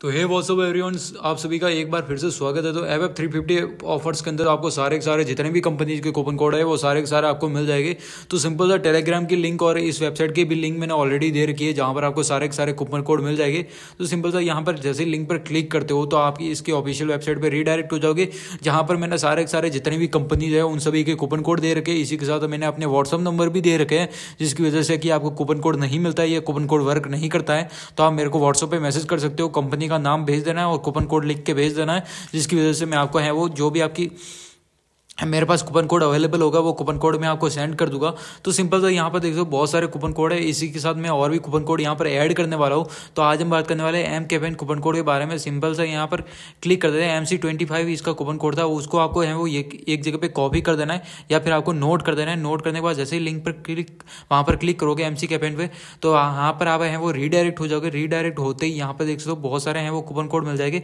तो हे WhatsApp everyone आप सभी का एक बार फिर से स्वागत है तो एव एफ थ्री फिफ्टी ऑफर्स के अंदर आपको सारे के सारे जितने भी कंपनीज के कूपन कोड है वो सारे के सारे आपको मिल जाएंगे तो सिंपल सा टेलीग्राम की लिंक और इस वेबसाइट की भी लिंक मैंने ऑलरेडी दे रखी है जहाँ पर आपको सारे के सारे कूपन कोड मिल जाएंगे तो सिंपल सा यहाँ पर जैसे लिंक पर क्लिक करते हो तो आपकी इसकी ऑफिशियल वेबसाइट पर रीडायरेक्ट हो जाओगे जहाँ पर मैंने सारे के सारे जितने भी कंपनीज है उन सभी के कूपन कोड दे रखे इसी के साथ मैंने अपने व्हाट्सअप नंबर भी दे रखे हैं जिसकी वजह से कि आपको कूपन कोड नहीं मिलता है या कूपन कोड वर्क नहीं करता है तो आप मेरे को व्हाट्सअप पर मैसेज कर सकते हो कंपनी कंपनी का नाम भेज देना है और कूपन कोड लिख के भेज देना है जिसकी वजह से मैं आपको है वो जो भी आपकी मेरे पास कूपन कोड अवेलेबल होगा वो कूपन कोड मैं आपको सेंड कर दूंगा तो सिंपल तो यहाँ पर देख दो बहुत सारे कूपन कोड है इसी के साथ मैं और भी कूपन कोड यहाँ पर ऐड करने वाला हूँ तो आज हम बात करने वाले हैं एम कैपेन कूपन कोड के बारे में सिंपल सा यहाँ पर क्लिक कर देते हैं एम सी ट्वेंटी फाइव इसका कूपन कोड था उसको आपको है वो एक, एक जगह पर कॉपी कर देना है या फिर आपको नोट कर देना है नोट करने के बाद जैसे ही लिंक पर क्लिक वहाँ पर क्लिक करोगे एम सी कैपेन पर तो यहाँ पर आप हैं वो रीडायरेक्ट हो जाओगे रीडायरेक्ट होते ही यहाँ पर देख सकते हो बहुत सारे हैं वो कूपन कोड मिल जाएंगे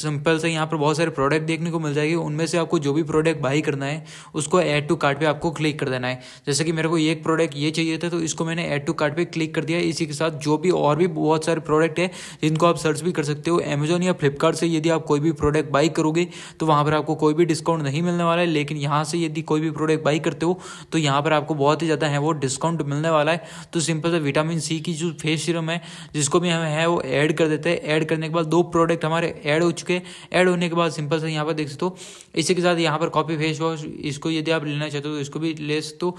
सिंपल से यहाँ पर बहुत सारे प्रोडक्ट देखने को मिल जाएगी उनमें से आपको जो भी प्रोडक्ट प्रोडक्ट बाई करना है उसको ऐड टू कार्ट पे आपको क्लिक कर देना है जैसे कि मेरे को एक प्रोडक्ट ये चाहिए था तो इसको मैंने ऐड टू कार्ट पे क्लिक कर दिया इसी के साथ जो भी और भी बहुत सारे प्रोडक्ट है जिनको आप सर्च भी कर सकते हो अमेजोन या फ्लिपकार्ट से यदि आप कोई भी प्रोडक्ट बाई करोगे तो वहाँ पर आपको कोई भी डिस्काउंट नहीं मिलने वाला है लेकिन यहाँ से यदि कोई भी प्रोडक्ट बाई करते हो तो यहाँ पर आपको बहुत ही ज़्यादा है वो डिस्काउंट मिलने वाला है तो सिंपल से विटामिन सी की जो फेस सीरम है जिसको भी हम है वो ऐड कर देते हैं ऐड करने के बाद दो प्रोडक्ट हमारे ऐड हो चुके हैं ऐड होने के बाद सिंपल से यहाँ पर देख सकते हो इसी के साथ यहाँ पर कॉपी फेस वॉश इसको यदि आप लेना चाहते हो तो इसको भी लेस तो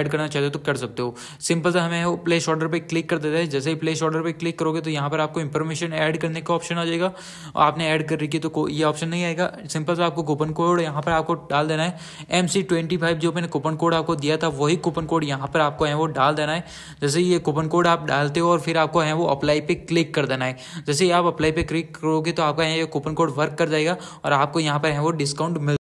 ऐड करना चाहते हो तो कर सकते हो सिंपल सा हमें प्लेस ऑर्डर पर क्लिक कर देता है जैसे ही प्लेस ऑर्डर पर क्लिक करोगे तो यहाँ पर आपको इन्फॉर्मेशन ऐड करने का ऑप्शन आ जाएगा और आपने ऐड कर रखी तो ये ऑप्शन नहीं आएगा सिंपल सा आपको कूपन कोड यहाँ पर आपको डाल देना है एम सी ट्वेंटी फाइव जो मैंने कूपन कोड आपको दिया था वही कूपन कोड यहाँ पर आपको है वो डाल देना है जैसे ये कूपन कोड आप डालते हो और फिर आपको है वो अप्लाई पे क्लिक कर देना है जैसे ही आप अप्लाई पे क्लिक करोगे तो आपका यहाँ ये कूपन कोड वर्क कर जाएगा और आपको यहाँ पर है वो डिस्काउंट मिल